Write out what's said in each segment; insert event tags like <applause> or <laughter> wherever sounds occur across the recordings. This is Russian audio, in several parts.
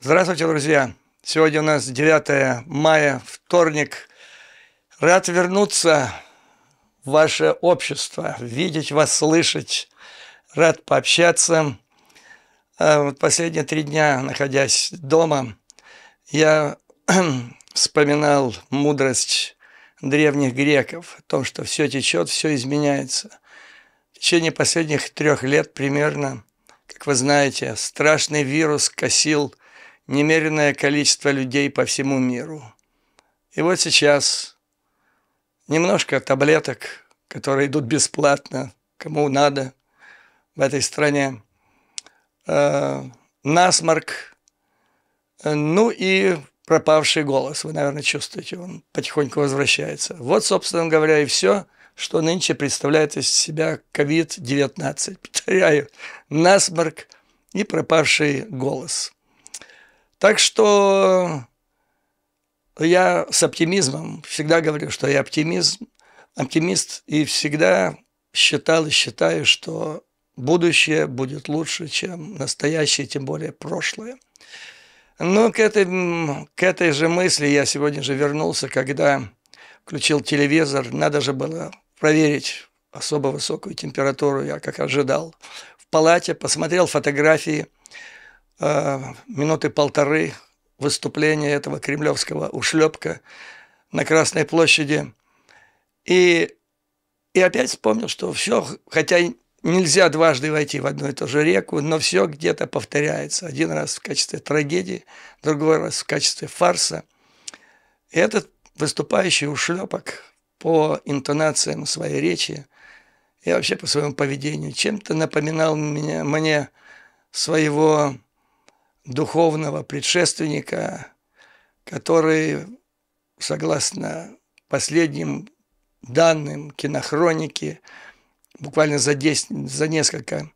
Здравствуйте, друзья! Сегодня у нас 9 мая, вторник. Рад вернуться в ваше общество, видеть вас, слышать. Рад пообщаться. А последние три дня, находясь дома, я <clears throat> вспоминал мудрость древних греков о том, что все течет, все изменяется. В течение последних трех лет примерно, как вы знаете, страшный вирус косил – немеренное количество людей по всему миру. И вот сейчас немножко таблеток, которые идут бесплатно, кому надо в этой стране, э, насморк, э, ну и пропавший голос. Вы, наверное, чувствуете, он потихоньку возвращается. Вот, собственно говоря, и все, что нынче представляет из себя COVID-19. <laughs> Повторяю, насморк и пропавший голос – так что я с оптимизмом всегда говорю, что я оптимизм, оптимист и всегда считал и считаю, что будущее будет лучше, чем настоящее, тем более прошлое. Но к этой, к этой же мысли я сегодня же вернулся, когда включил телевизор. Надо же было проверить особо высокую температуру, я как ожидал. В палате посмотрел фотографии Э, минуты полторы выступления этого кремлевского ушлепка на Красной площади. И, и опять вспомнил, что все, хотя нельзя дважды войти в одну и ту же реку, но все где-то повторяется. Один раз в качестве трагедии, другой раз в качестве фарса. И этот выступающий ушлепок по интонациям своей речи и вообще по своему поведению чем-то напоминал меня, мне своего духовного предшественника, который, согласно последним данным кинохроники, буквально за, 10, за несколько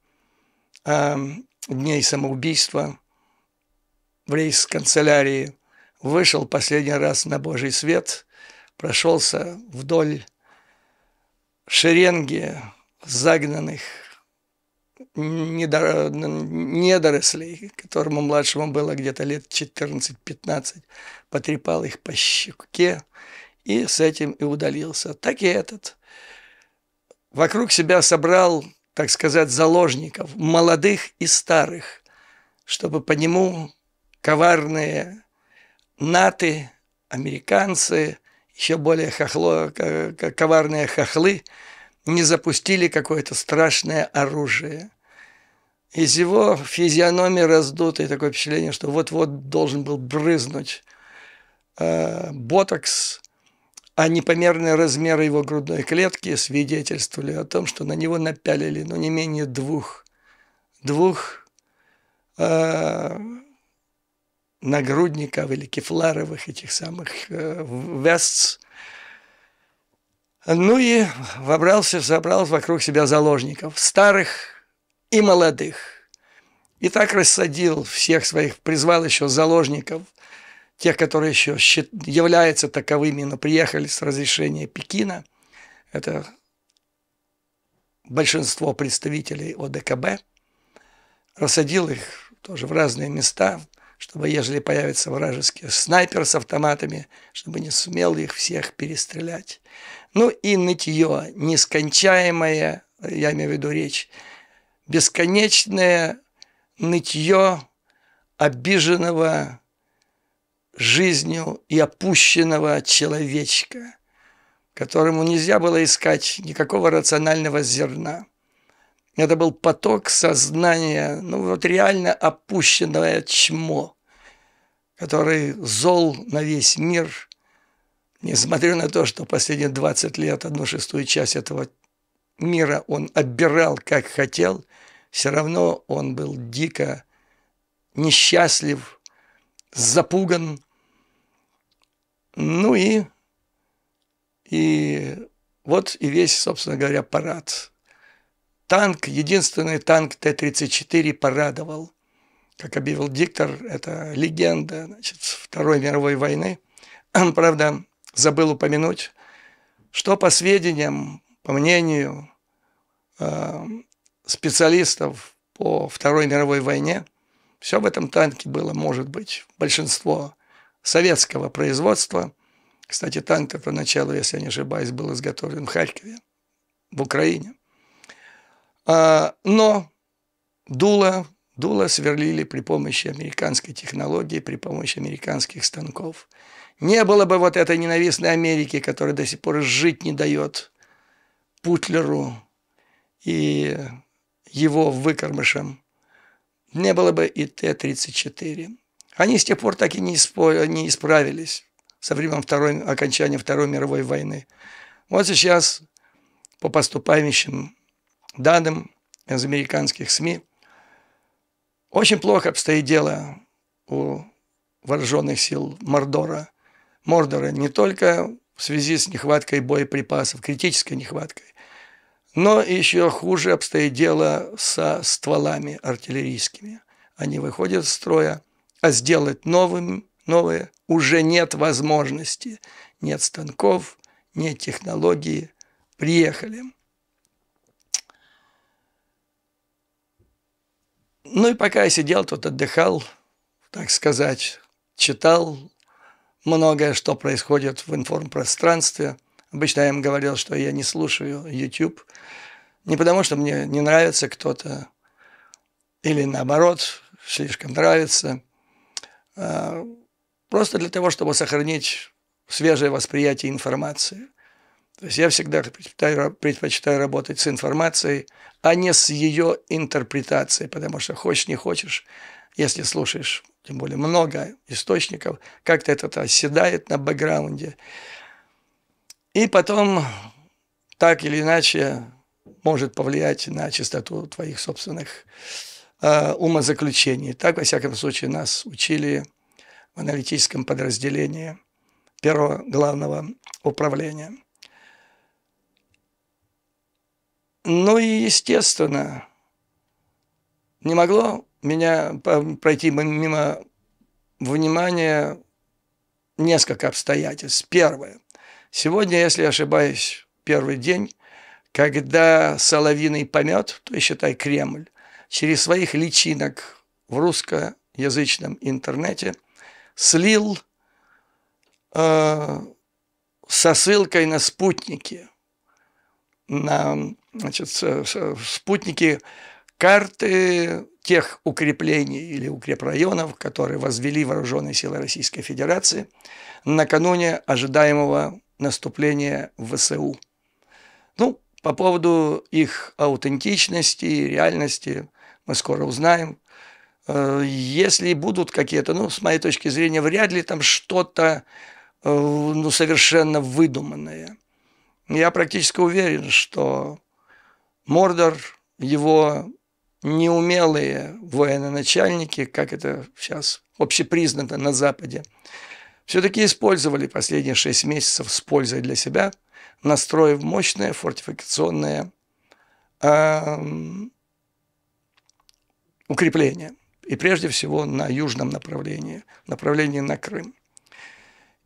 э, дней самоубийства в рейс-канцелярии вышел последний раз на Божий свет, прошелся вдоль шеренги загнанных недор... недорослей, которому младшему было где-то лет 14-15, потрепал их по щеке и с этим и удалился. Так и этот вокруг себя собрал, так сказать, заложников, молодых и старых, чтобы по нему коварные наты, американцы, еще более хохло, коварные хохлы – не запустили какое-то страшное оружие. Из его физиономии раздутое такое впечатление, что вот-вот должен был брызнуть э, ботокс, а непомерные размеры его грудной клетки свидетельствовали о том, что на него напялили, ну, не менее двух, двух э, нагрудников или кефларовых этих самых э, вестс, ну и вобрался, забрал вокруг себя заложников, старых и молодых. И так рассадил всех своих, призвал еще заложников, тех, которые еще являются таковыми, но приехали с разрешения Пекина. Это большинство представителей ОДКБ. Рассадил их тоже в разные места, чтобы, ежели появятся вражеские снайперы с автоматами, чтобы не сумел их всех перестрелять. Ну и нытье нескончаемое, я имею в виду речь, бесконечное нытье обиженного жизнью и опущенного человечка, которому нельзя было искать никакого рационального зерна. Это был поток сознания, ну вот реально опущенное чмо, который зол на весь мир – Несмотря на то, что последние 20 лет одну шестую часть этого мира он обирал как хотел, все равно он был дико несчастлив, запуган. Ну и, и вот и весь, собственно говоря, парад. Танк, единственный танк Т-34 порадовал. Как объявил диктор, это легенда значит, Второй мировой войны. <clears throat> Правда, забыл упомянуть, что по сведениям, по мнению э, специалистов по Второй мировой войне, все в этом танке было, может быть, большинство советского производства. Кстати, танк-то поначалу, если я не ошибаюсь, был изготовлен в Харькове, в Украине. А, но дуло, дуло сверлили при помощи американской технологии, при помощи американских станков – не было бы вот этой ненавистной Америки, которая до сих пор жить не дает Путлеру и его выкормышам. Не было бы и Т-34. Они с тех пор так и не, испо... не исправились со времен второй... окончания Второй мировой войны. Вот сейчас по поступающим данным из американских СМИ очень плохо обстоит дело у вооруженных сил Мордора – Мордора не только в связи с нехваткой боеприпасов, критической нехваткой, но еще хуже обстоит дело со стволами артиллерийскими. Они выходят из строя, а сделать новым, новые уже нет возможности. Нет станков, нет технологии. Приехали. Ну и пока я сидел, тут отдыхал, так сказать, читал многое, что происходит в информпространстве. Обычно я им говорил, что я не слушаю YouTube. Не потому, что мне не нравится кто-то, или наоборот, слишком нравится. А просто для того, чтобы сохранить свежее восприятие информации. То есть я всегда предпочитаю, предпочитаю работать с информацией, а не с ее интерпретацией, потому что хочешь не хочешь, если слушаешь, тем более много источников, как-то это оседает на бэкграунде. И потом так или иначе может повлиять на чистоту твоих собственных э, умозаключений. Так, во всяком случае, нас учили в аналитическом подразделении первого главного управления. Ну и, естественно, не могло меня пройти мимо внимания несколько обстоятельств. Первое. Сегодня, если я ошибаюсь, первый день, когда Соловиный помет, то есть считай Кремль, через своих личинок в русскоязычном интернете слил э, со ссылкой на спутники, на значит, спутники карты тех укреплений или укрепрайонов, которые возвели вооруженные силы Российской Федерации накануне ожидаемого наступления в ВСУ. Ну, по поводу их аутентичности реальности мы скоро узнаем. Э, если будут какие-то, ну, с моей точки зрения, вряд ли там что-то э, ну, совершенно выдуманное. Я практически уверен, что Мордор, его неумелые военачальники, как это сейчас общепризнано на Западе, все-таки использовали последние шесть месяцев с пользой для себя, настроив мощное фортификационное э, укрепление. И прежде всего на южном направлении, направлении на Крым.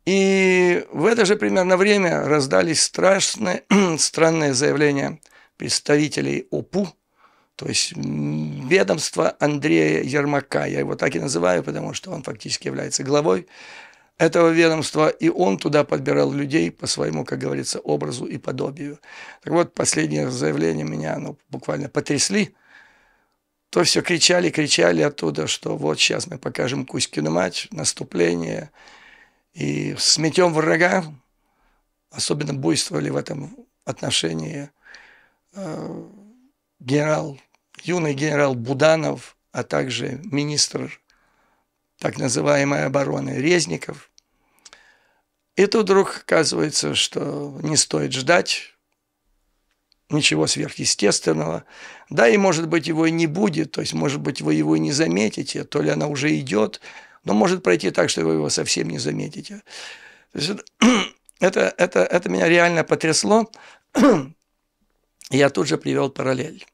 И в это же примерно время раздались страшные, <clears throat> странные заявления представителей ОПУ – то есть ведомство Андрея Ермака, я его так и называю, потому что он фактически является главой этого ведомства, и он туда подбирал людей по своему, как говорится, образу и подобию. Так вот, последнее заявление меня ну, буквально потрясли, то все кричали, кричали оттуда, что вот сейчас мы покажем Кузькину мать, наступление, и сметем врага, особенно буйствовали в этом отношении э, генерал юный генерал Буданов, а также министр так называемой обороны Резников. И тут вдруг оказывается, что не стоит ждать ничего сверхъестественного. Да, и может быть его и не будет, то есть может быть вы его и не заметите, то ли она уже идет, но может пройти так, что вы его совсем не заметите. это, <clears throat> это, это, это меня реально потрясло. <clears throat> Я тут же привел параллель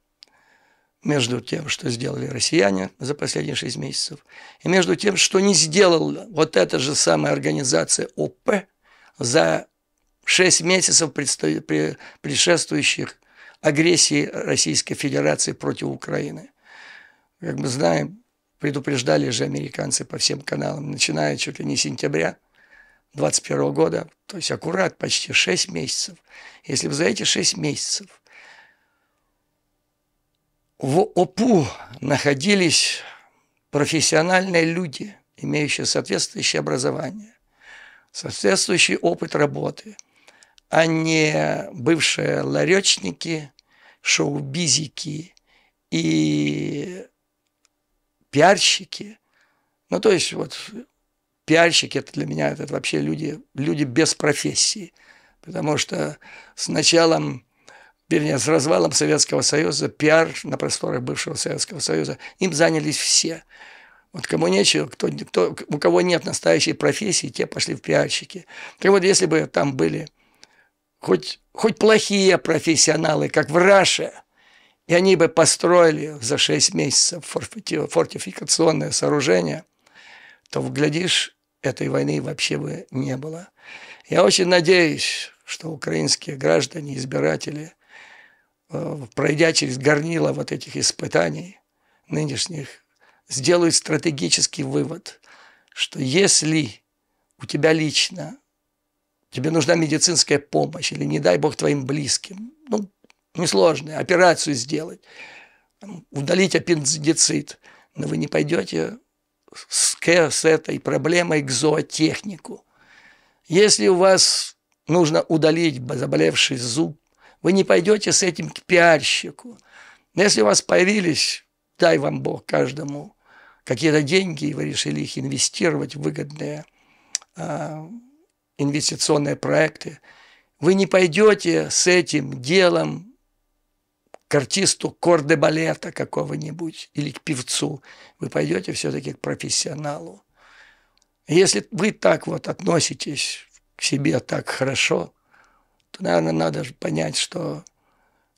между тем, что сделали россияне за последние 6 месяцев, и между тем, что не сделала вот эта же самая организация ОП за 6 месяцев предшествующих агрессии Российской Федерации против Украины. Как мы знаем, предупреждали же американцы по всем каналам, начиная чуть ли не с сентября 2021 года, то есть аккурат почти 6 месяцев. Если бы за эти 6 месяцев в ОПУ находились профессиональные люди, имеющие соответствующее образование, соответствующий опыт работы, а не бывшие ларечники, шоу-бизики и пиарщики. Ну, то есть, вот пиарщики, это для меня это вообще люди, люди без профессии, потому что с началом вернее, с развалом Советского Союза, пиар на просторах бывшего Советского Союза, им занялись все. Вот кому нечего, кто, кто, у кого нет настоящей профессии, те пошли в пиарщики. Так вот, если бы там были хоть, хоть плохие профессионалы, как в Раше, и они бы построили за 6 месяцев фортификационное сооружение, то, глядишь, этой войны вообще бы не было. Я очень надеюсь, что украинские граждане, избиратели – Э, пройдя через горнило вот этих испытаний нынешних, сделают стратегический вывод, что если у тебя лично, тебе нужна медицинская помощь, или не дай бог твоим близким, ну, несложно, операцию сделать, удалить аппендицит, но вы не пойдете с, с этой проблемой к зоотехнику. Если у вас нужно удалить заболевший зуб, вы не пойдете с этим к пиарщику. Но если у вас появились, дай вам Бог каждому какие-то деньги, и вы решили их инвестировать в выгодные э, инвестиционные проекты, вы не пойдете с этим делом к артисту кордебалета какого-нибудь или к певцу. Вы пойдете все-таки к профессионалу. Если вы так вот относитесь к себе так хорошо – наверное, надо понять, что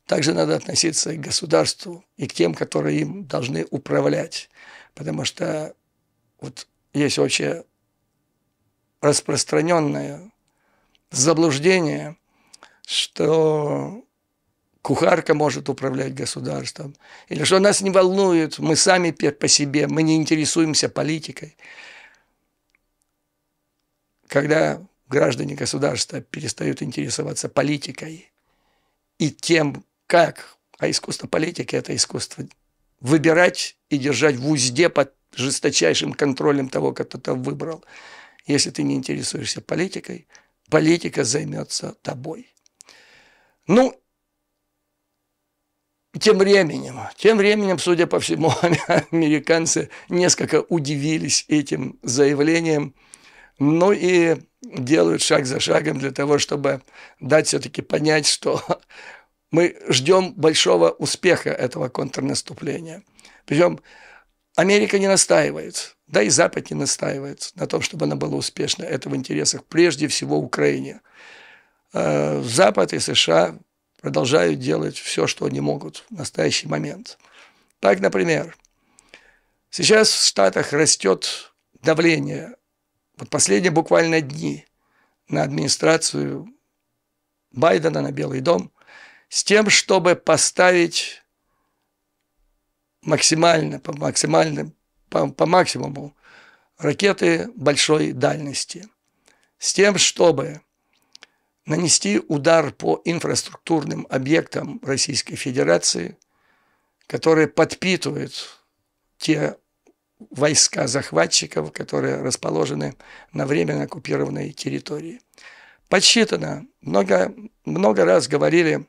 также надо относиться и к государству и к тем, которые им должны управлять. Потому что вот есть вообще распространенное заблуждение, что кухарка может управлять государством, или что нас не волнует, мы сами по себе, мы не интересуемся политикой. Когда граждане государства перестают интересоваться политикой и тем, как, а искусство политики – это искусство выбирать и держать в узде под жесточайшим контролем того, кто то выбрал. Если ты не интересуешься политикой, политика займется тобой. Ну, тем временем, тем временем, судя по всему, <laughs> американцы несколько удивились этим заявлением – ну и делают шаг за шагом для того, чтобы дать все-таки понять, что <laughs> мы ждем большого успеха этого контрнаступления. Причем Америка не настаивает, да и Запад не настаивает на том, чтобы она была успешна. Это в интересах прежде всего Украине. Э, Запад и США продолжают делать все, что они могут в настоящий момент. Так, например, сейчас в Штатах растет давление вот последние буквально дни на администрацию Байдена, на Белый дом, с тем, чтобы поставить максимально, по, максимально, по, по максимуму ракеты большой дальности, с тем, чтобы нанести удар по инфраструктурным объектам Российской Федерации, которые подпитывают те войска захватчиков, которые расположены на временно оккупированной территории. Подсчитано, много, много раз говорили,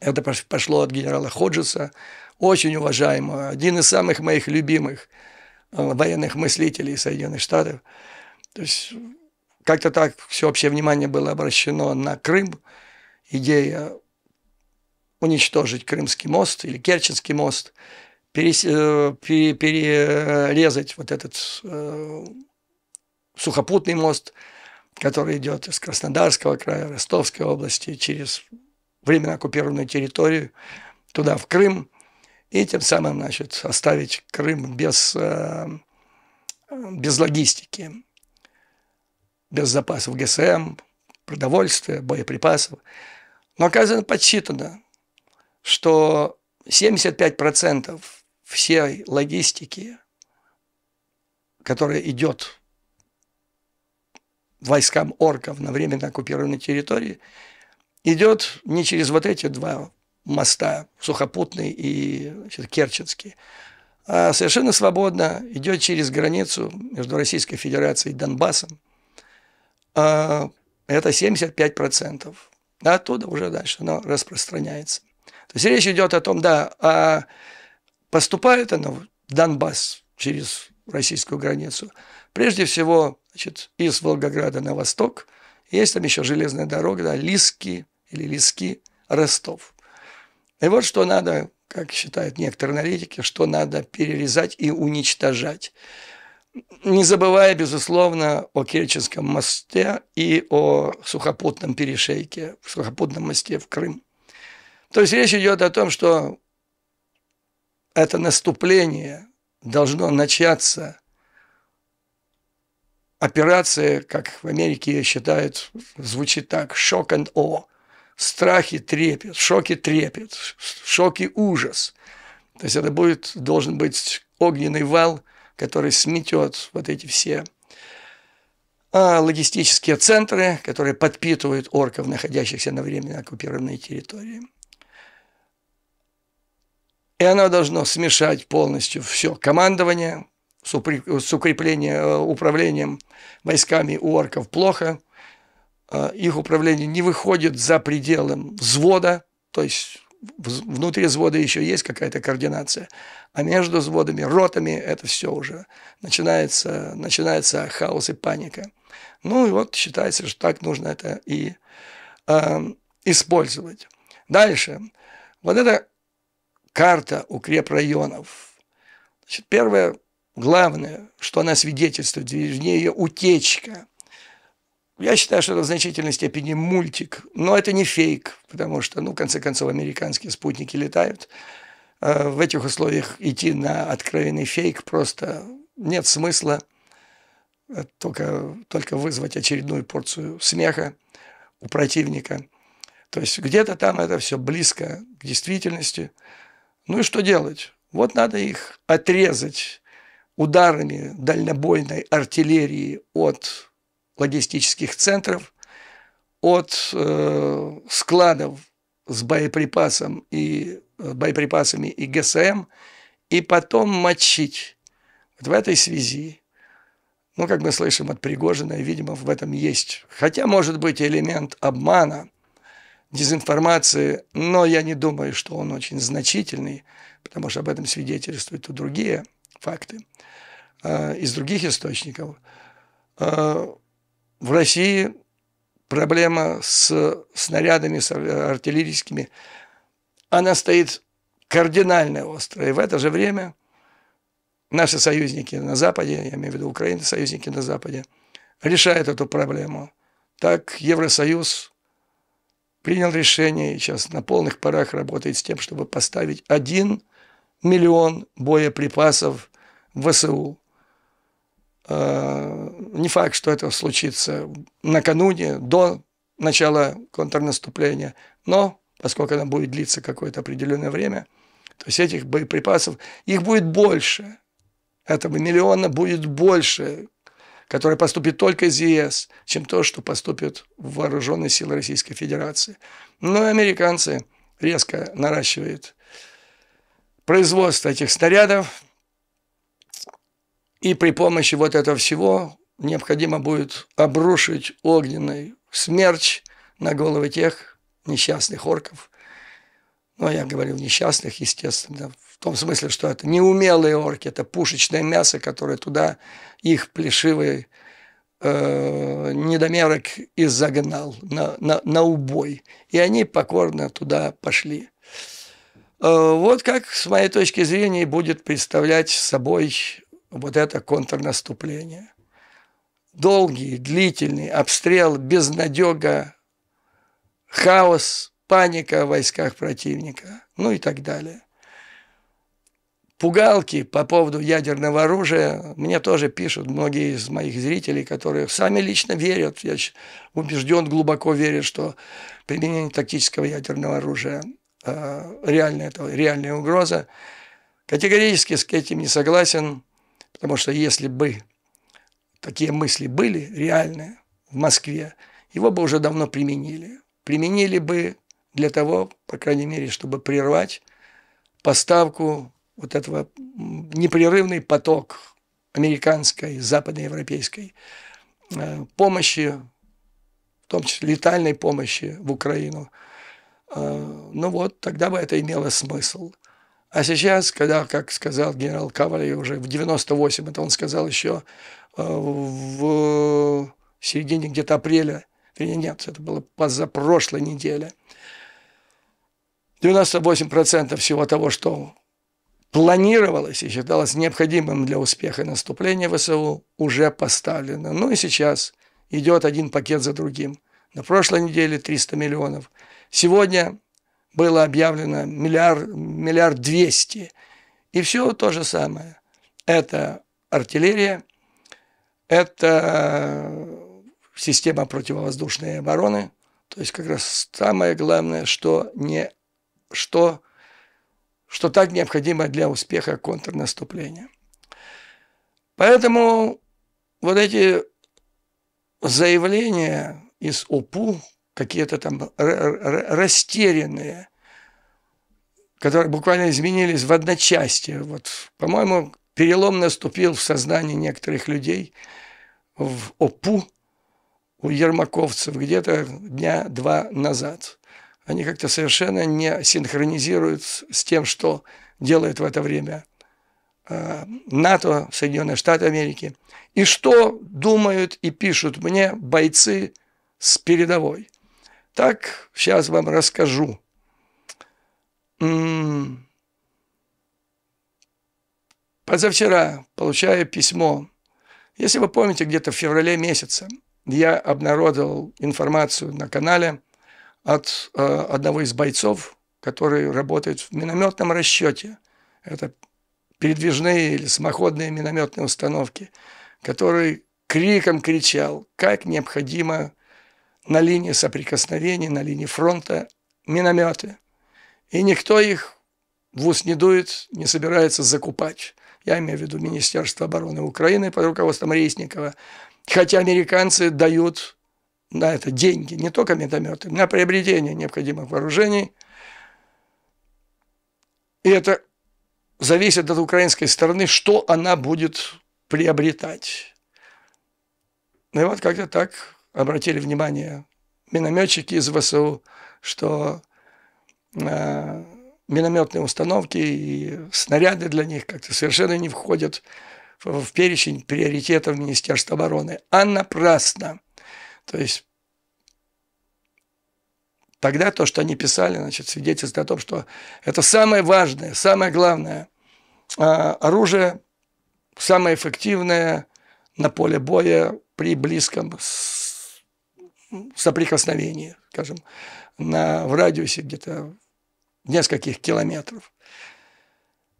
это пошло от генерала Ходжеса, очень уважаемого, один из самых моих любимых э, военных мыслителей Соединенных Штатов. То есть как-то так всеобщее внимание было обращено на Крым, идея уничтожить Крымский мост или Керченский мост – перес, э, пере, перерезать вот этот э, сухопутный мост, который идет из Краснодарского края, Ростовской области через временно оккупированную территорию туда, в Крым, и тем самым, значит, оставить Крым без, э, без логистики, без запасов ГСМ, продовольствия, боеприпасов. Но, оказывается, подсчитано, что 75% всей логистики, которая идет войскам орков на временно оккупированной территории, идет не через вот эти два моста, сухопутный и значит, керченский, а совершенно свободно идет через границу между Российской Федерацией и Донбассом. А, это 75%. А оттуда уже дальше оно распространяется. То есть речь идет о том, да, о Поступает она в Донбасс через российскую границу. Прежде всего, значит, из Волгограда на восток. Есть там еще железная дорога, да, Лиски или Лиски, Ростов. И вот что надо, как считают некоторые аналитики, что надо перерезать и уничтожать. Не забывая, безусловно, о Керченском мосте и о сухопутном перешейке, сухопутном мосте в Крым. То есть речь идет о том, что это наступление должно начаться операция, как в Америке считают, звучит так, шок and о страх и трепет, шок и трепет, шок и ужас. То есть это будет, должен быть огненный вал, который сметет вот эти все а, логистические центры, которые подпитывают орков, находящихся на временно оккупированной территории. И оно должно смешать полностью все командование с укреплением, э, управлением войсками у орков плохо. Э, их управление не выходит за пределы взвода, то есть внутри взвода еще есть какая-то координация, а между взводами, ротами это все уже начинается, начинается хаос и паника. Ну и вот считается, что так нужно это и э, использовать. Дальше. Вот это карта укрепрайонов. Значит, первое, главное, что она свидетельствует, вернее, утечка. Я считаю, что это в значительной степени мультик, но это не фейк, потому что, ну, в конце концов, американские спутники летают. Э, в этих условиях идти на откровенный фейк просто нет смысла, э, только, только вызвать очередную порцию смеха у противника. То есть где-то там это все близко к действительности – ну и что делать? Вот надо их отрезать ударами дальнобойной артиллерии от логистических центров, от э, складов с боеприпасом и, э, боеприпасами и ГСМ, и потом мочить. Вот в этой связи, ну, как мы слышим от Пригожина, видимо, в этом есть, хотя, может быть, элемент обмана, дезинформации, но я не думаю, что он очень значительный, потому что об этом свидетельствуют и другие факты э, из других источников. Э, в России проблема с снарядами, с артиллерийскими, она стоит кардинально острая. И в это же время наши союзники на Западе, я имею в виду Украины, союзники на Западе, решают эту проблему. Так Евросоюз принял решение сейчас на полных парах работает с тем, чтобы поставить 1 миллион боеприпасов в ВСУ. А, не факт, что это случится накануне, до начала контрнаступления, но поскольку оно будет длиться какое-то определенное время, то есть этих боеприпасов, их будет больше. Этого миллиона будет больше, которое поступит только из ЕС, чем то, что поступит в вооруженные силы Российской Федерации. Но американцы резко наращивают производство этих снарядов, и при помощи вот этого всего необходимо будет обрушить огненный смерч на головы тех несчастных орков. Ну, а я говорил несчастных, естественно, в том смысле, что это неумелые орки, это пушечное мясо, которое туда их плешивый э, недомерок и загнал на, на, на убой. И они покорно туда пошли. Э, вот как, с моей точки зрения, будет представлять собой вот это контрнаступление. Долгий, длительный обстрел, безнадега, хаос, паника в войсках противника, ну и так далее пугалки по поводу ядерного оружия мне тоже пишут многие из моих зрителей, которые сами лично верят, я убежден, глубоко верят, что применение тактического ядерного оружия э, реально, это реальная угроза. Категорически с этим не согласен, потому что если бы такие мысли были реальные в Москве, его бы уже давно применили. Применили бы для того, по крайней мере, чтобы прервать поставку вот этого непрерывный поток американской, западноевропейской э, помощи, в том числе летальной помощи в Украину. Э, ну вот, тогда бы это имело смысл. А сейчас, когда, как сказал генерал Кавали уже в 98, это он сказал еще э, в середине где-то апреля, нет, это было позапрошлой неделе, 98% всего того, что планировалось и считалось необходимым для успеха наступления ВСУ, уже поставлено. Ну и сейчас идет один пакет за другим. На прошлой неделе 300 миллионов. Сегодня было объявлено миллиард, миллиард 200. И все то же самое. Это артиллерия, это система противовоздушной обороны, то есть как раз самое главное, что не, что что так необходимо для успеха контрнаступления. Поэтому вот эти заявления из ОПУ, какие-то там растерянные, которые буквально изменились в одночасье. Вот, по-моему, перелом наступил в сознании некоторых людей в ОПУ у ермаковцев где-то дня два назад они как-то совершенно не синхронизируют с тем, что делает в это время э, НАТО, Соединенные Штаты Америки. И что думают и пишут мне бойцы с передовой. Так, сейчас вам расскажу. М-м. Позавчера получаю письмо. Если вы помните, где-то в феврале месяце я обнародовал информацию на канале – от э, одного из бойцов, который работает в минометном расчете. Это передвижные или самоходные минометные установки, который криком кричал, как необходимо на линии соприкосновения, на линии фронта минометы. И никто их в ус не дует, не собирается закупать. Я имею в виду Министерство обороны Украины под руководством Рейсникова. Хотя американцы дают на это деньги, не только минометы, на приобретение необходимых вооружений. И это зависит от украинской стороны, что она будет приобретать. Ну и вот как-то так обратили внимание минометчики из ВСУ, что э, минометные установки и снаряды для них как-то совершенно не входят в, в перечень приоритетов Министерства обороны. А напрасно. То есть тогда то, что они писали, значит, свидетельствует о том, что это самое важное, самое главное а, оружие, самое эффективное на поле боя при близком соприкосновении, скажем, на, в радиусе где-то нескольких километров.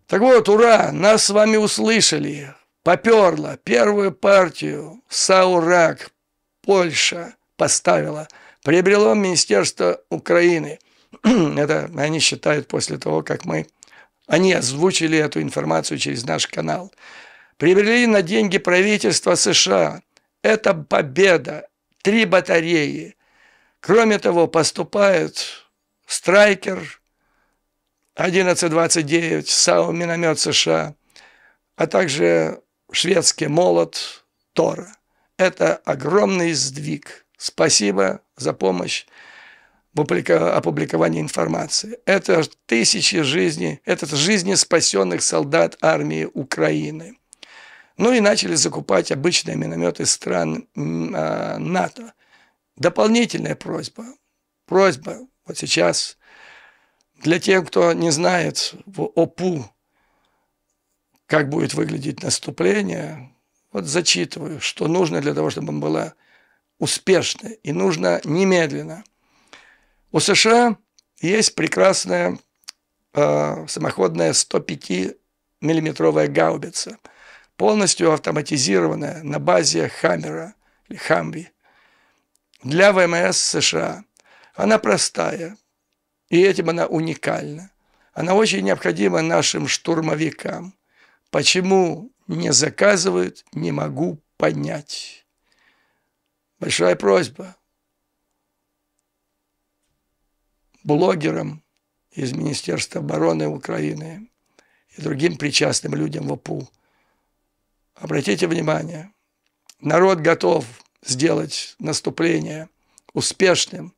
Так вот, ура, нас с вами услышали. Поперло первую партию Саурак Польша поставила, приобрело Министерство Украины. <clears throat> Это они считают после того, как мы... Они озвучили эту информацию через наш канал. Приобрели на деньги правительства США. Это победа. Три батареи. Кроме того, поступает «Страйкер», 1129, САУ «Миномет США», а также шведский «Молот», «Тора». Это огромный сдвиг. Спасибо за помощь в опубликовании информации. Это тысячи жизней, это жизни спасенных солдат армии Украины. Ну и начали закупать обычные минометы стран а, НАТО. Дополнительная просьба. Просьба вот сейчас для тех, кто не знает в ОПУ, как будет выглядеть наступление, вот зачитываю, что нужно для того, чтобы он был успешной, и нужно немедленно. У США есть прекрасная э, самоходная 105-миллиметровая гаубица, полностью автоматизированная на базе Хаммера или Хамби для ВМС США. Она простая, и этим она уникальна. Она очень необходима нашим штурмовикам. Почему мне заказывают, не могу понять. Большая просьба блогерам из Министерства обороны Украины и другим причастным людям в ОПУ. Обратите внимание, народ готов сделать наступление успешным,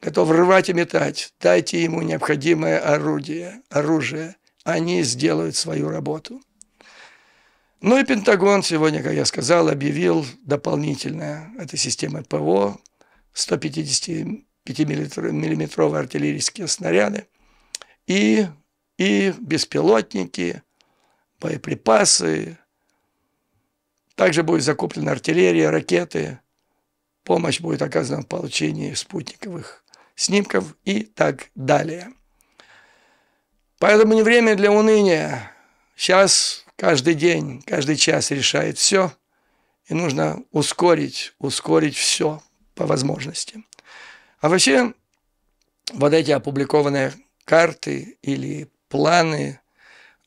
готов рвать и метать. Дайте ему необходимое орудие, оружие. Они сделают свою работу. Ну и Пентагон сегодня, как я сказал, объявил дополнительное этой системы ПВО 155-миллиметровые артиллерийские снаряды и, и беспилотники, боеприпасы. Также будет закуплена артиллерия, ракеты. Помощь будет оказана в получении спутниковых снимков и так далее. Поэтому не время для уныния. Сейчас Каждый день, каждый час решает все, и нужно ускорить, ускорить все по возможности. А вообще, вот эти опубликованные карты или планы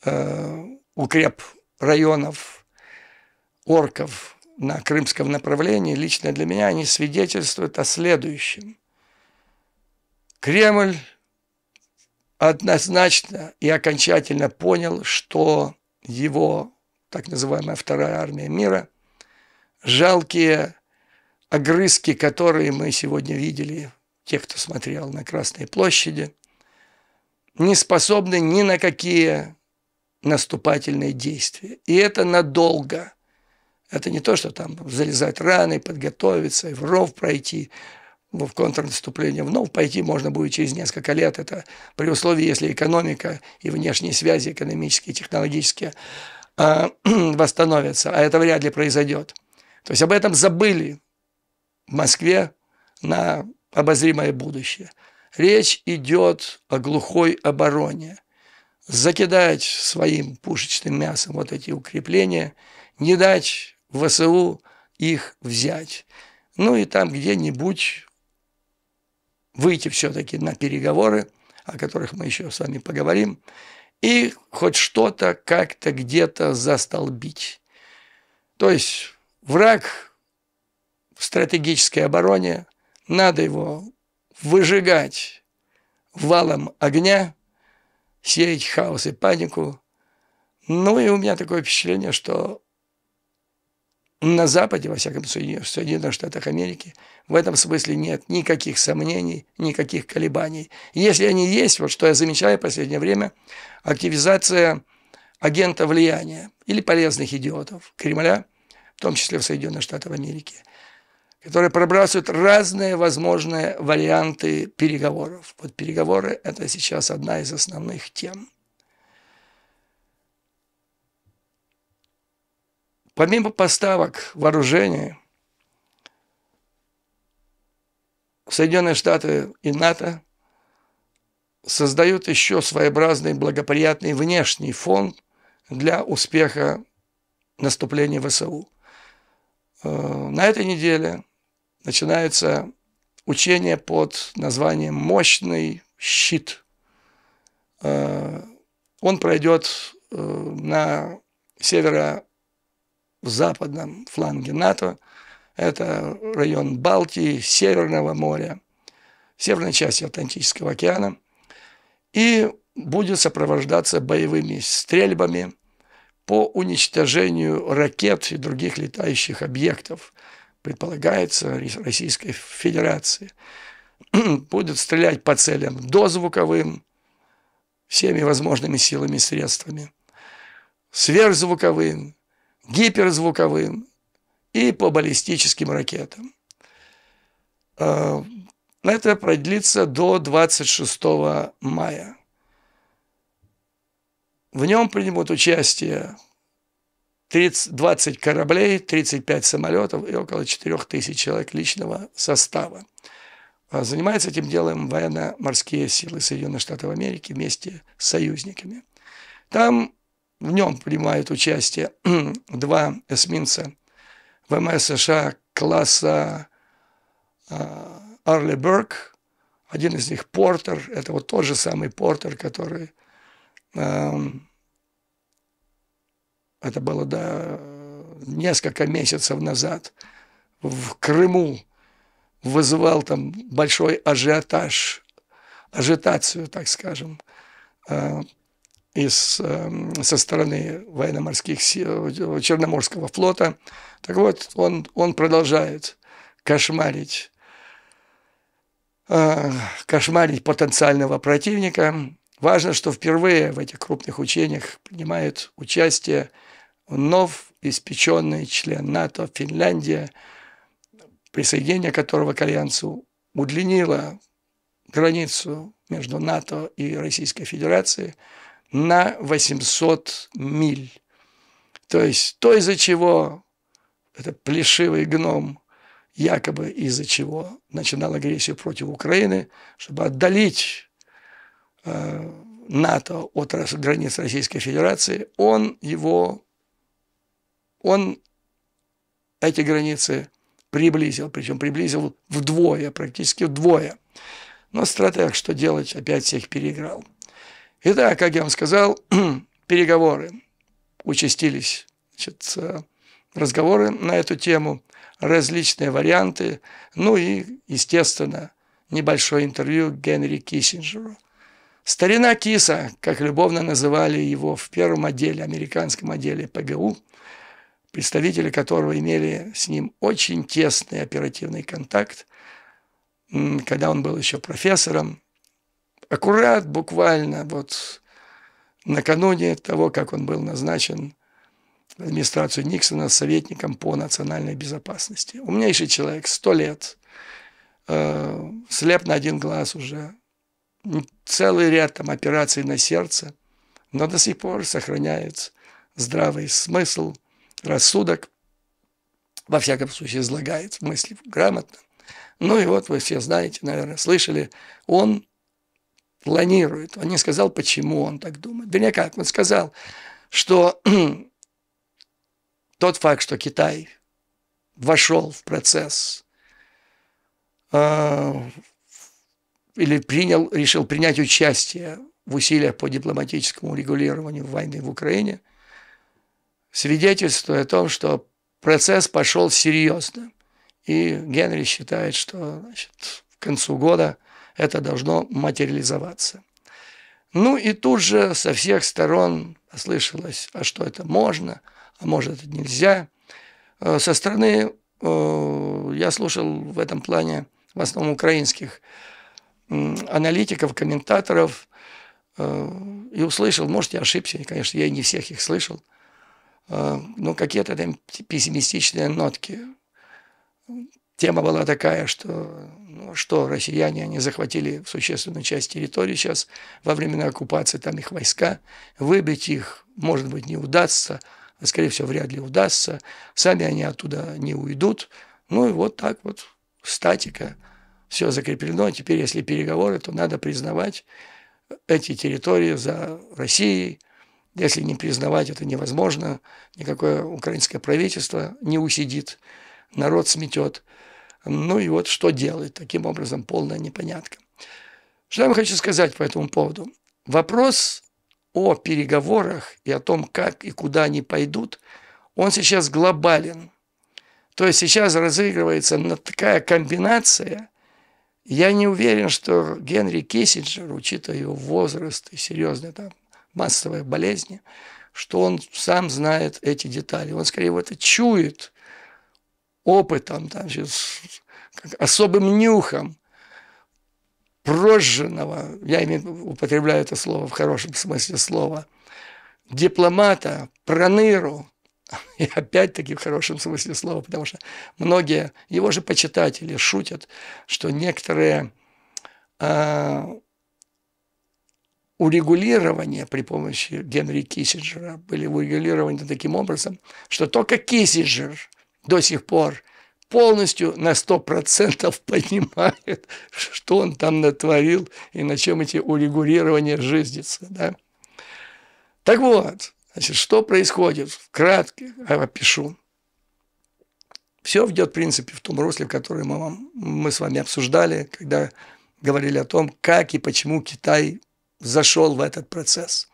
э, укреп районов орков на крымском направлении, лично для меня они свидетельствуют о следующем. Кремль однозначно и окончательно понял, что его так называемая Вторая армия мира, жалкие огрызки, которые мы сегодня видели, те, кто смотрел на Красной площади, не способны ни на какие наступательные действия. И это надолго. Это не то, что там залезать раны, подготовиться, в ров пройти, в контрнаступление вновь пойти можно будет через несколько лет. Это при условии, если экономика и внешние связи экономические, технологические э, <clears throat> восстановятся. А это вряд ли произойдет. То есть об этом забыли в Москве на обозримое будущее. Речь идет о глухой обороне. Закидать своим пушечным мясом вот эти укрепления, не дать ВСУ их взять. Ну и там где-нибудь выйти все-таки на переговоры, о которых мы еще с вами поговорим, и хоть что-то как-то где-то застолбить. То есть враг в стратегической обороне, надо его выжигать валом огня, сеять хаос и панику. Ну и у меня такое впечатление, что на Западе, во всяком случае, в Соединенных Штатах Америки, в этом смысле нет никаких сомнений, никаких колебаний. Если они есть, вот что я замечаю в последнее время, активизация агента влияния или полезных идиотов Кремля, в том числе в Соединенных Штатах Америки, которые пробрасывают разные возможные варианты переговоров. Вот переговоры – это сейчас одна из основных тем – Помимо поставок вооружения, Соединенные Штаты и НАТО создают еще своеобразный благоприятный внешний фон для успеха наступления ВСУ. Э, на этой неделе начинается учение под названием «Мощный щит». Э, он пройдет э, на северо в западном фланге НАТО. Это район Балтии, Северного моря, северной части Атлантического океана. И будет сопровождаться боевыми стрельбами по уничтожению ракет и других летающих объектов, предполагается Российской Федерации. <clears throat> Будет стрелять по целям дозвуковым, всеми возможными силами и средствами, сверхзвуковым, гиперзвуковым и по баллистическим ракетам. А, это продлится до 26 мая. В нем примут участие 30, 20 кораблей, 35 самолетов и около 4000 человек личного состава. А, Занимается этим делом военно-морские силы Соединенных Штатов Америки вместе с союзниками. Там в нем принимают участие <clears throat> два эсминца ВМС США класса Арли Берг, один из них Портер, это вот тот же самый Портер, который эм, это было да, несколько месяцев назад, в Крыму вызывал там большой ажиотаж, ажитацию, так скажем, э, из, эм, со стороны военно-морских сил э, Черноморского флота. Так вот, он, он продолжает кошмарить, э, кошмарить потенциального противника. Важно, что впервые в этих крупных учениях принимает участие вновь испеченный член НАТО Финляндия, присоединение которого к Альянсу удлинило границу между НАТО и Российской Федерацией – на 800 миль. То есть то, из-за чего этот плешивый гном, якобы из-за чего начинал агрессию против Украины, чтобы отдалить э, НАТО от границ Российской Федерации, он его, он эти границы приблизил, причем приблизил вдвое, практически вдвое. Но стратег, что делать, опять всех переиграл. Итак, как я вам сказал, <clears throat> переговоры участились, значит, э, разговоры на эту тему, различные варианты, ну и, естественно, небольшое интервью Генри Киссинджеру. Старина Киса, как любовно называли его в первом отделе, американском отделе ПГУ, представители которого имели с ним очень тесный оперативный контакт, когда он был еще профессором, аккурат буквально вот накануне того, как он был назначен в администрацию Никсона советником по национальной безопасности. Умнейший человек, сто лет, э, слеп на один глаз уже, целый ряд там операций на сердце, но до сих пор сохраняет здравый смысл, рассудок, во всяком случае, излагает мысли грамотно. Ну и вот вы все знаете, наверное, слышали, он планирует. Он не сказал, почему он так думает. Да никак, он сказал, что <clears throat> тот факт, что Китай вошел в процесс э, или принял, решил принять участие в усилиях по дипломатическому регулированию войны в Украине, свидетельствует о том, что процесс пошел серьезно. И Генри считает, что значит, к концу года это должно материализоваться. Ну и тут же со всех сторон слышалось, а что это можно, а может это нельзя. Э, со стороны, э, я слушал в этом плане в основном украинских аналитиков, комментаторов, э, и услышал, может, я ошибся, и, конечно, я не всех их слышал, но какие-то там пессимистичные нотки. Тема была такая, что ну что, россияне, они захватили существенную часть территории сейчас во времена оккупации, там их войска, выбить их, может быть, не удастся, а, скорее всего, вряд ли удастся, сами они оттуда не уйдут, ну и вот так вот, статика, все закреплено, теперь, если переговоры, то надо признавать эти территории за Россией, если не признавать, это невозможно, никакое украинское правительство не усидит, народ сметет, ну и вот что делает. Таким образом, полная непонятка. Что я вам хочу сказать по этому поводу? Вопрос о переговорах и о том, как и куда они пойдут, он сейчас глобален. То есть сейчас разыгрывается такая комбинация – я не уверен, что Генри Киссинджер, учитывая его возраст и серьезные там массовые болезни, что он сам знает эти детали. Он скорее вот это чует, опытом, даже с особым нюхом прожженного, я имею, употребляю это слово в хорошем смысле слова, дипломата, проныру, <laughs> и опять-таки в хорошем смысле слова, потому что многие его же почитатели шутят, что некоторые э, урегулирования при помощи Генри Киссинджера были урегулированы таким образом, что только Киссинджер до сих пор полностью на 100% <laughs> понимает, что он там натворил и на чем эти урегулирования жиздятся, Да? Так вот, значит, что происходит? Вкратке опишу. Все идет, в принципе, в том русле, который мы, вам, мы с вами обсуждали, когда говорили о том, как и почему Китай зашел в этот процесс.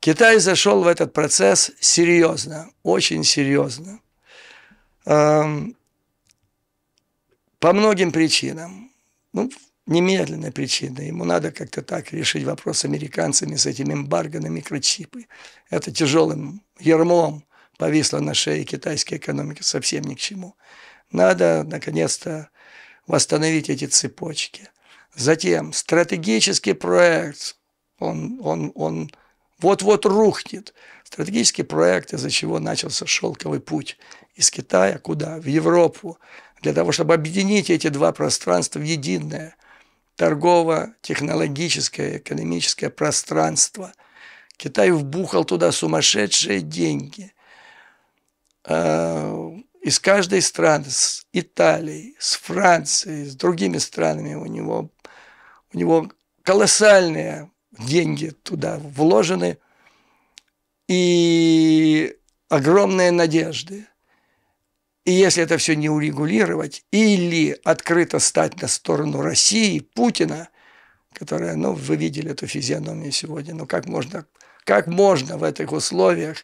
Китай зашел в этот процесс серьезно, очень серьезно. Эм, по многим причинам. Ну, немедленная причина. Ему надо как-то так решить вопрос с американцами, с этими эмбарго на микрочипы. Это тяжелым ермом повисла на шее китайская экономика совсем ни к чему. Надо, наконец-то, восстановить эти цепочки. Затем стратегический проект, он, он, он вот-вот рухнет. Стратегический проект, из-за чего начался шелковый путь из Китая куда? В Европу. Для того, чтобы объединить эти два пространства в единое торгово-технологическое, экономическое пространство. Китай вбухал туда сумасшедшие деньги. А, из каждой страны, с Италией, с Францией, с другими странами у него, у него колоссальные деньги туда вложены и огромные надежды. И если это все не урегулировать или открыто стать на сторону России, Путина, которая, ну, вы видели эту физиономию сегодня, ну, как можно, как можно в этих условиях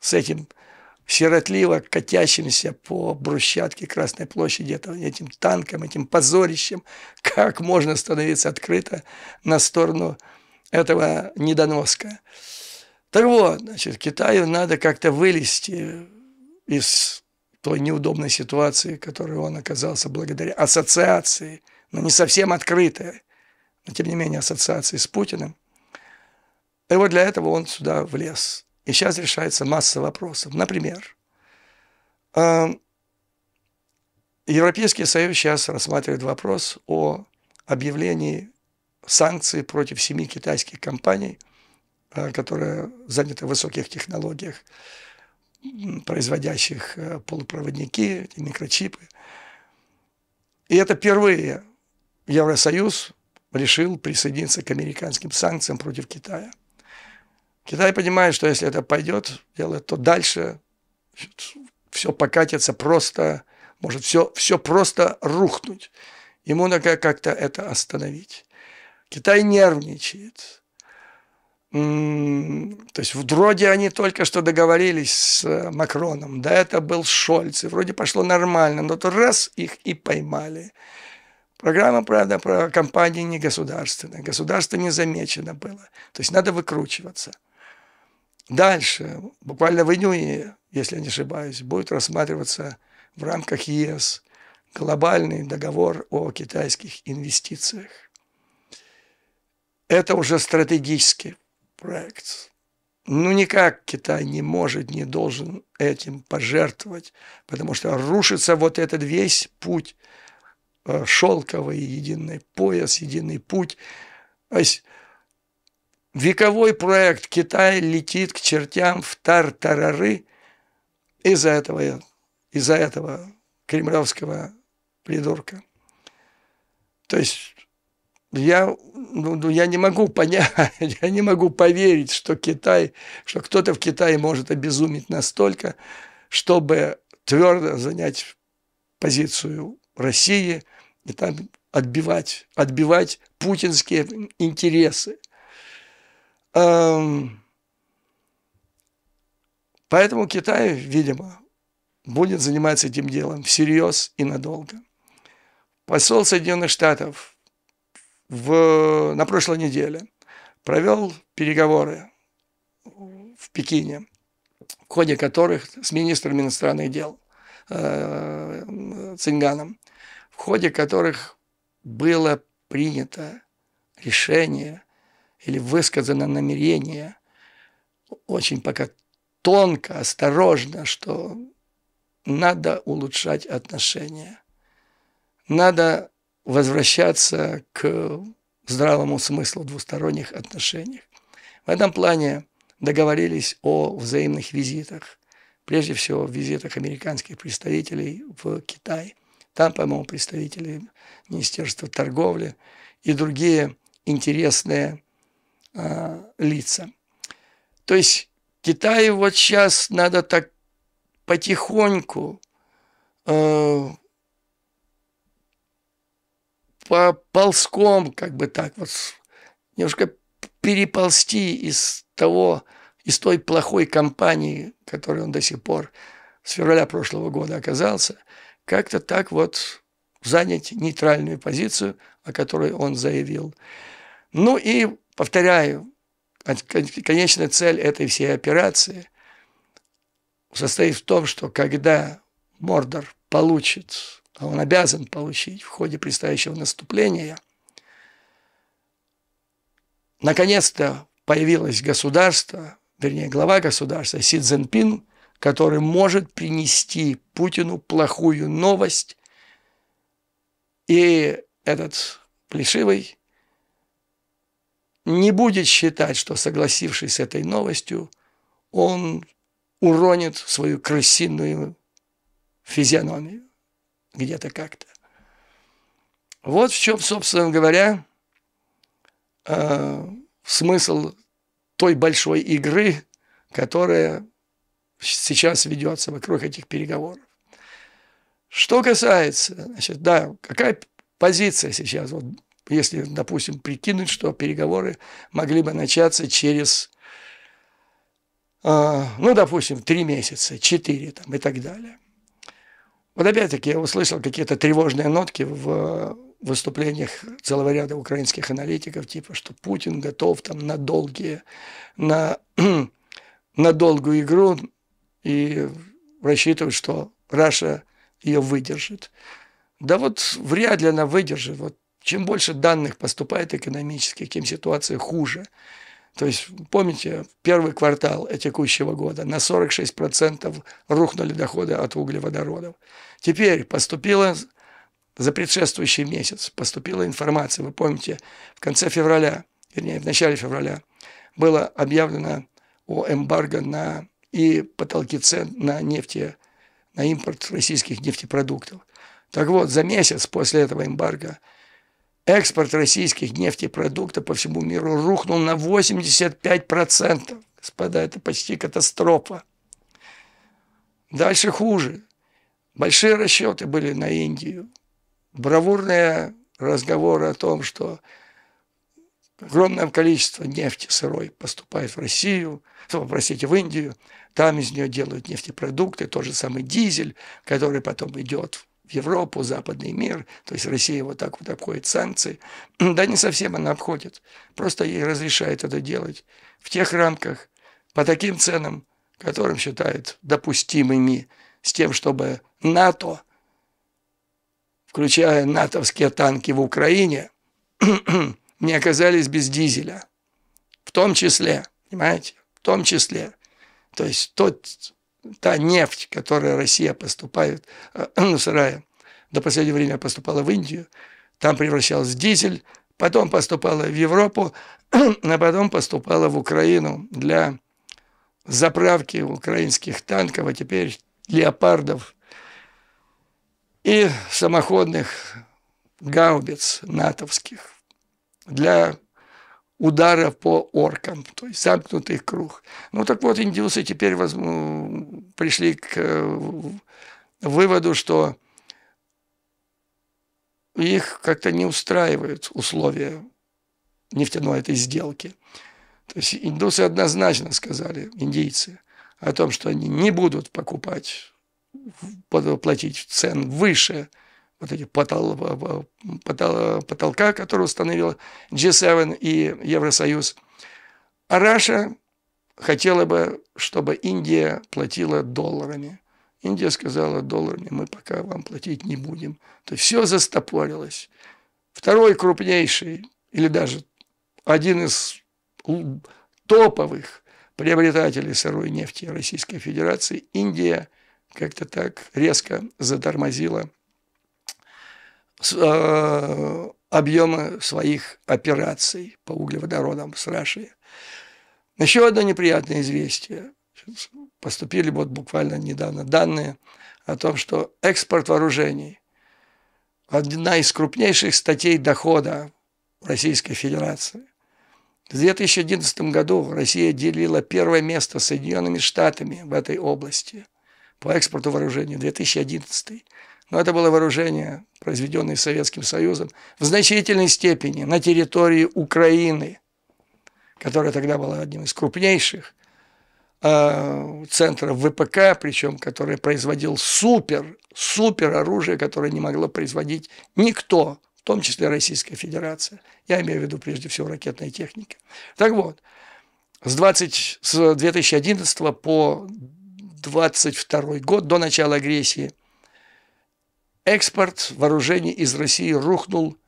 с этим сиротливо катящимся по брусчатке Красной площади, этим танком, этим позорищем, как можно становиться открыто на сторону России этого недоноска. Так вот, значит, Китаю надо как-то вылезти из той неудобной ситуации, в которой он оказался благодаря ассоциации, но не совсем открытой, но тем не менее ассоциации с Путиным. И вот для этого он сюда влез. И сейчас решается масса вопросов. Например, э, Европейский Союз сейчас рассматривает вопрос о объявлении санкции против семи китайских компаний, э, которые заняты в высоких технологиях, производящих э, полупроводники, микрочипы. И это впервые Евросоюз решил присоединиться к американским санкциям против Китая. Китай понимает, что если это пойдет, делает, то дальше все покатится просто, может все, все просто рухнуть. Ему надо как-то это остановить. Китай нервничает. То есть вроде они только что договорились с э, Макроном, да, это был Шольц, и вроде пошло нормально, но то раз их и поймали. Программа, правда, про компании не государственная. Государство не замечено было. То есть надо выкручиваться. Дальше, буквально в июне, если я не ошибаюсь, будет рассматриваться в рамках ЕС глобальный договор о китайских инвестициях это уже стратегический проект. Ну, никак Китай не может, не должен этим пожертвовать, потому что рушится вот этот весь путь, э, шелковый единый пояс, единый путь. То есть вековой проект Китая летит к чертям в Тар-Тарары из-за этого, из-за этого кремлевского придурка. То есть я, ну, ну, я не могу понять, <laughs> я не могу поверить, что Китай, что кто-то в Китае может обезумить настолько, чтобы твердо занять позицию России и там отбивать, отбивать путинские интересы. Эм, поэтому Китай, видимо, будет заниматься этим делом всерьез и надолго. Посол Соединенных Штатов в, э, на прошлой неделе провел переговоры в Пекине, в ходе которых с министром иностранных дел э, Цинганом, в ходе которых было принято решение или высказано намерение очень пока тонко, осторожно, что надо улучшать отношения. Надо возвращаться к здравому смыслу в двусторонних отношениях. В этом плане договорились о взаимных визитах. Прежде всего, в визитах американских представителей в Китай. Там, по-моему, представители Министерства торговли и другие интересные э, лица. То есть Китаю вот сейчас надо так потихоньку э, по ползком, как бы так вот, немножко переползти из того, из той плохой компании, которой он до сих пор с февраля прошлого года оказался, как-то так вот занять нейтральную позицию, о которой он заявил. Ну и, повторяю, конечная цель этой всей операции состоит в том, что когда Мордор получит а он обязан получить в ходе предстоящего наступления, наконец-то появилось государство, вернее, глава государства Си Цзиньпин, который может принести Путину плохую новость. И этот плешивый не будет считать, что, согласившись с этой новостью, он уронит свою крысиную физиономию где-то как-то. Вот в чем, собственно говоря, э, смысл той большой игры, которая сейчас ведется вокруг этих переговоров. Что касается, значит, да, какая позиция сейчас, вот, если, допустим, прикинуть, что переговоры могли бы начаться через, э, ну, допустим, три месяца, четыре там и так далее. Вот опять-таки я услышал какие-то тревожные нотки в выступлениях целого ряда украинских аналитиков, типа, что Путин готов там на долгие, на, <clears throat> на долгую игру и рассчитывает, что Раша ее выдержит. Да вот вряд ли она выдержит. Вот чем больше данных поступает экономически, тем ситуация хуже. То есть, помните, первый квартал текущего года на 46% рухнули доходы от углеводородов. Теперь поступила за предшествующий месяц, поступила информация, вы помните, в конце февраля, вернее, в начале февраля было объявлено о эмбарго на и потолки цен на нефти, на импорт российских нефтепродуктов. Так вот, за месяц после этого эмбарго – Экспорт российских нефтепродуктов по всему миру рухнул на 85%. Господа, это почти катастрофа. Дальше хуже. Большие расчеты были на Индию. Бравурные разговоры о том, что огромное количество нефти сырой поступает в Россию, ну, простите, в Индию, там из нее делают нефтепродукты, тот же самый дизель, который потом идет в в Европу, западный мир, то есть Россия вот так вот обходит санкции. <clears throat> Да не совсем она обходит, просто ей разрешает это делать в тех рамках, по таким ценам, которым считают допустимыми, с тем, чтобы НАТО, включая натовские танки в Украине, <clears throat> не оказались без дизеля. В том числе, понимаете, в том числе. То есть тот та нефть, которая Россия поступает, э, <clears throat> ну, сырая, до последнего времени поступала в Индию, там превращалась в дизель, потом поступала в Европу, <clears throat> а потом поступала в Украину для заправки украинских танков, а теперь леопардов и самоходных гаубиц натовских для ударов по оркам, то есть замкнутый круг. Ну так вот, индусы теперь возьму, пришли к э, выводу, что их как-то не устраивают условия нефтяной этой сделки. То есть индусы однозначно сказали, индийцы, о том, что они не будут покупать, платить цен выше вот этих потол, потол, потолка, который установил G7 и Евросоюз. А Раша хотела бы, чтобы Индия платила долларами. Индия сказала долларами, мы пока вам платить не будем. То есть все застопорилось. Второй крупнейший, или даже один из топовых приобретателей сырой нефти Российской Федерации, Индия как-то так резко затормозила э, объемы своих операций по углеводородам с Россией. Еще одно неприятное известие. Поступили вот буквально недавно данные о том, что экспорт вооружений – одна из крупнейших статей дохода Российской Федерации. В 2011 году Россия делила первое место с Соединенными Штатами в этой области по экспорту вооружений. 2011. Но это было вооружение, произведенное Советским Союзом, в значительной степени на территории Украины – которая тогда была одним из крупнейших э, центров ВПК, причем который производил супер, супер оружие, которое не могло производить никто, в том числе Российская Федерация. Я имею в виду прежде всего ракетная техника. Так вот, с, 20, с 2011 по 22 год, до начала агрессии, экспорт вооружений из России рухнул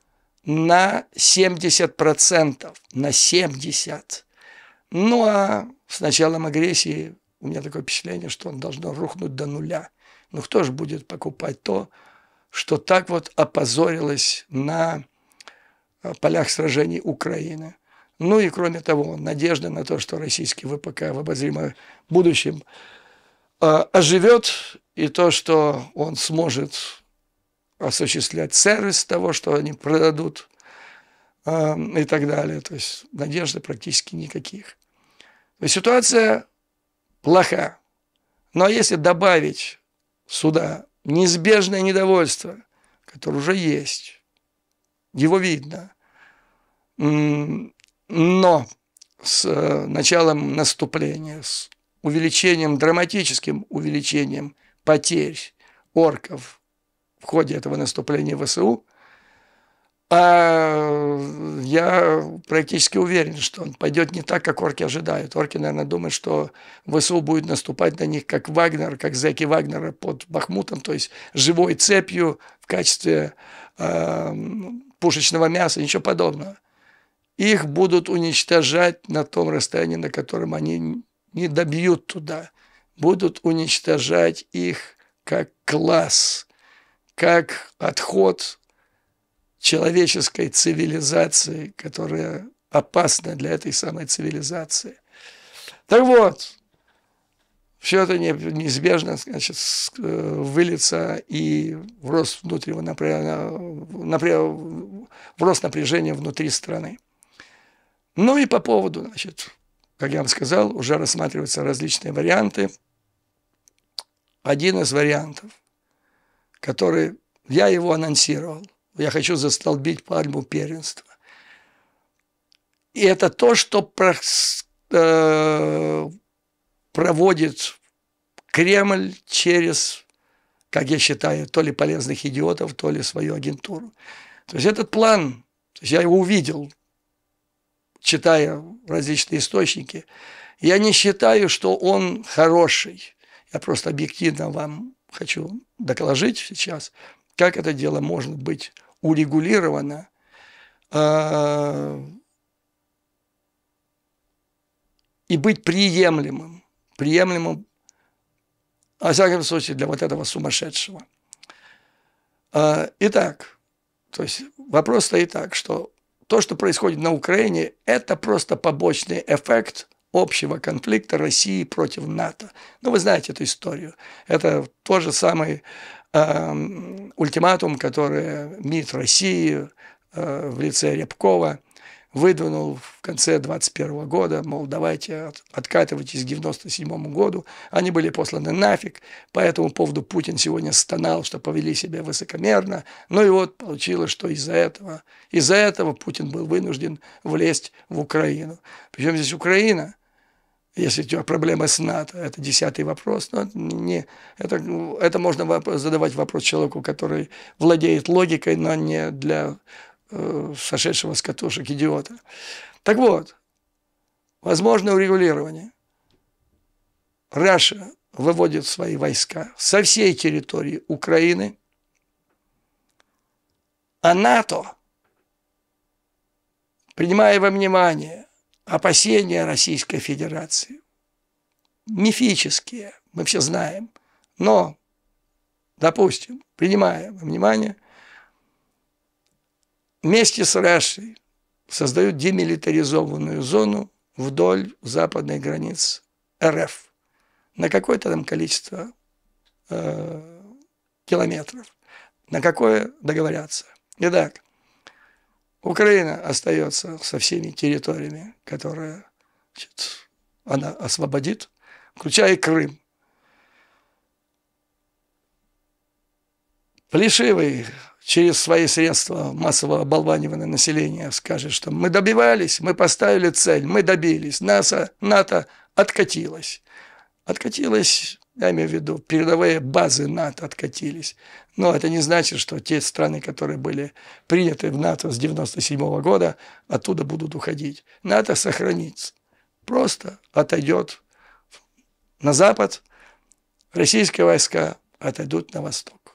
на 70%, на 70%. Ну а с началом агрессии у меня такое впечатление, что он должно рухнуть до нуля. Ну кто же будет покупать то, что так вот опозорилось на э, полях сражений Украины? Ну и кроме того, надежда на то, что российский ВПК в обозримом будущем э, оживет, и то, что он сможет осуществлять сервис того, что они продадут эм, и так далее. То есть надежды практически никаких. То есть ситуация плоха. Но если добавить сюда неизбежное недовольство, которое уже есть, его видно, но с э, началом наступления, с увеличением, драматическим увеличением потерь орков в ходе этого наступления ВСУ, а я практически уверен, что он пойдет не так, как орки ожидают. Орки, наверное, думают, что ВСУ будет наступать на них, как Вагнер, как зэки Вагнера под Бахмутом, то есть живой цепью в качестве э, пушечного мяса, ничего подобного. Их будут уничтожать на том расстоянии, на котором они не добьют туда. Будут уничтожать их как класс – как отход человеческой цивилизации, которая опасна для этой самой цивилизации. Так вот, все это неизбежно значит, э, выльется и в рост, внутреннего напря... в рост напряжения внутри страны. Ну и по поводу, значит, как я вам сказал, уже рассматриваются различные варианты. Один из вариантов – который я его анонсировал. Я хочу застолбить пальму первенства. И это то, что про, э, проводит Кремль через, как я считаю, то ли полезных идиотов, то ли свою агентуру. То есть этот план, есть я его увидел, читая различные источники. Я не считаю, что он хороший. Я просто объективно вам хочу доложить сейчас, как это дело может быть урегулировано а, и быть приемлемым, приемлемым, во всяком случае, для вот этого сумасшедшего. А, итак, то есть вопрос стоит так, что то, что происходит на Украине, это просто побочный эффект – общего конфликта России против НАТО. Ну, вы знаете эту историю. Это тот же самый э, ультиматум, который МИД России э, в лице Рябкова выдвинул в конце 21 года, мол, давайте откатывайтесь к 97 году. Они были посланы нафиг, по этому поводу Путин сегодня стонал, что повели себя высокомерно. Ну и вот получилось, что из-за этого, из-за этого Путин был вынужден влезть в Украину. Причем здесь Украина, если у тебя проблемы с НАТО, это десятый вопрос, но не, это, это можно задавать вопрос человеку, который владеет логикой, но не для Э, сошедшего с катушек идиота. Так вот, возможно урегулирование. Раша выводит свои войска со всей территории Украины, а НАТО, принимая во внимание опасения Российской Федерации, мифические, мы все знаем, но, допустим, принимая во внимание – вместе с Рашей создают демилитаризованную зону вдоль западной границы РФ на какое-то там количество э, километров, на какое договорятся. Итак, Украина остается со всеми территориями, которые значит, она освободит, включая Крым. Плешивый через свои средства массового оболванивания населения скажет, что мы добивались, мы поставили цель, мы добились, НАСА, НАТО откатилось. Откатилось, я имею в виду, передовые базы НАТО откатились. Но это не значит, что те страны, которые были приняты в НАТО с 1997 -го года, оттуда будут уходить. НАТО сохранится. Просто отойдет на запад, российские войска отойдут на восток.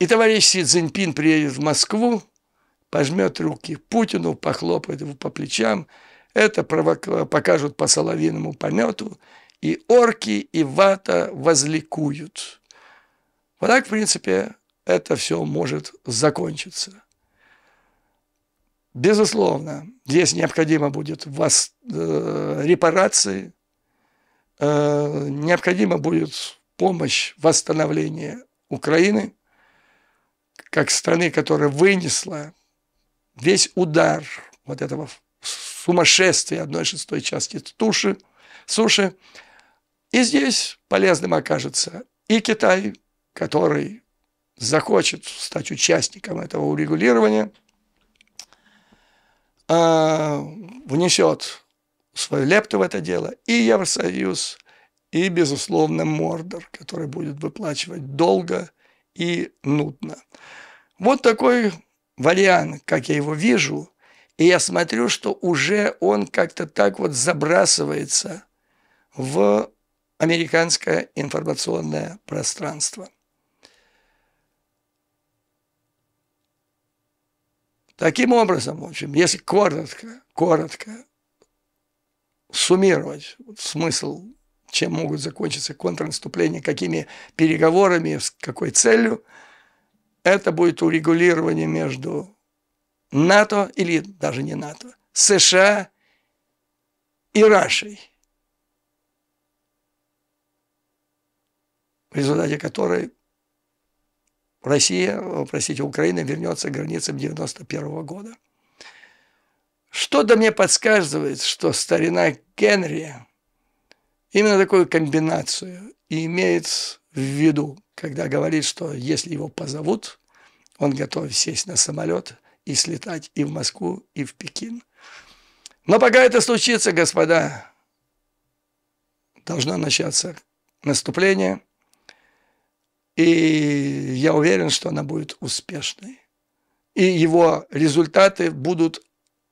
И товарищ Си Цзиньпин приедет в Москву, пожмет руки Путину, похлопает его по плечам. Это покажут по соловиному помету. И орки, и вата возликуют. Вот так, в принципе, это все может закончиться. Безусловно, здесь необходимо будет вас, э, репарации, э, необходимо будет помощь восстановления Украины – как страны, которая вынесла весь удар вот этого сумасшествия одной шестой части туши, суши. И здесь полезным окажется и Китай, который захочет стать участником этого урегулирования, а, внесет свою лепту в это дело, и Евросоюз, и, безусловно, Мордор, который будет выплачивать долго и нудно. Вот такой вариант, как я его вижу, и я смотрю, что уже он как-то так вот забрасывается в американское информационное пространство. Таким образом, в общем, если коротко, коротко суммировать смысл чем могут закончиться контрнаступления, какими переговорами, с какой целью. Это будет урегулирование между НАТО или даже не НАТО, США и Рашей, в результате которой Россия, простите, Украина вернется к границам 91 -го года. Что-то мне подсказывает, что старина Генрия. Именно такую комбинацию имеет в виду, когда говорит, что если его позовут, он готов сесть на самолет и слетать и в Москву, и в Пекин. Но пока это случится, господа, должно начаться наступление, и я уверен, что она будет успешной. И его результаты будут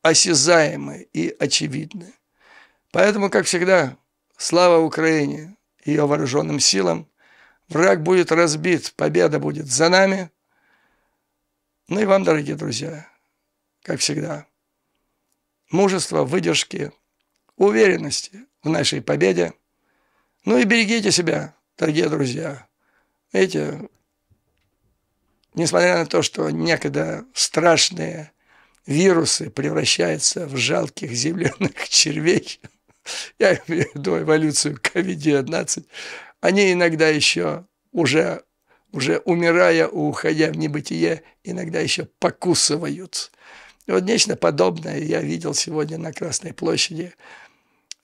осязаемы и очевидны. Поэтому, как всегда, Слава Украине и ее вооруженным силам! Враг будет разбит, победа будет за нами. Ну и вам, дорогие друзья, как всегда, мужество, выдержки, уверенности в нашей победе. Ну и берегите себя, дорогие друзья. Эти, несмотря на то, что некогда страшные вирусы превращаются в жалких земляных <laughs> червей – <laughs> я имею в виду эволюцию COVID-19, они иногда еще, уже, уже умирая, уходя в небытие, иногда еще покусывают. И вот нечто подобное я видел сегодня на Красной площади,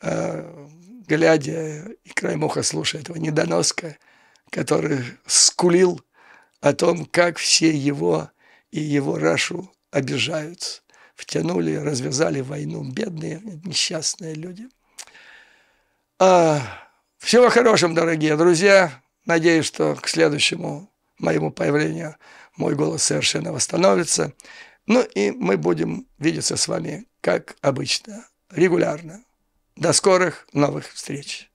э, глядя и край муха слушая этого недоноска, который скулил о том, как все его и его Рашу обижают. Втянули, развязали войну бедные, несчастные люди – а, всего хорошего, дорогие друзья. Надеюсь, что к следующему моему появлению мой голос совершенно восстановится. Ну и мы будем видеться с вами, как обычно, регулярно. До скорых новых встреч!